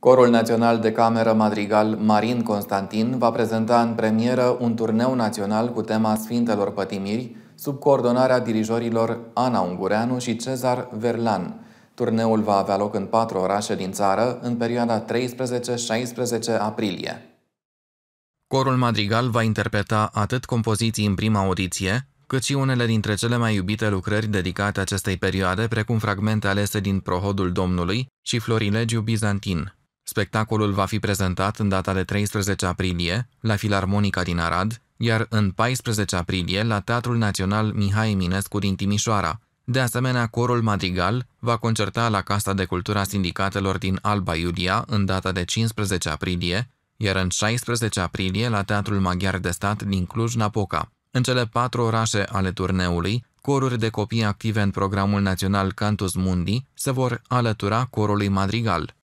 Corul Național de Cameră Madrigal Marin Constantin va prezenta în premieră un turneu național cu tema Sfintelor Pătimiri, sub coordonarea dirijorilor Ana Ungureanu și Cezar Verlan. Turneul va avea loc în patru orașe din țară în perioada 13-16 aprilie. Corul Madrigal va interpreta atât compoziții în prima audiție, cât și unele dintre cele mai iubite lucrări dedicate acestei perioade, precum fragmente alese din Prohodul Domnului și Florilegiu Bizantin. Spectacolul va fi prezentat în data de 13 aprilie la Filarmonica din Arad, iar în 14 aprilie la Teatrul Național Mihai Eminescu din Timișoara. De asemenea, corul Madrigal va concerta la Casa de Cultura Sindicatelor din Alba Iulia în data de 15 aprilie, iar în 16 aprilie la Teatrul Maghiar de Stat din Cluj-Napoca. În cele patru orașe ale turneului, coruri de copii active în programul național Cantus Mundi se vor alătura corului Madrigal.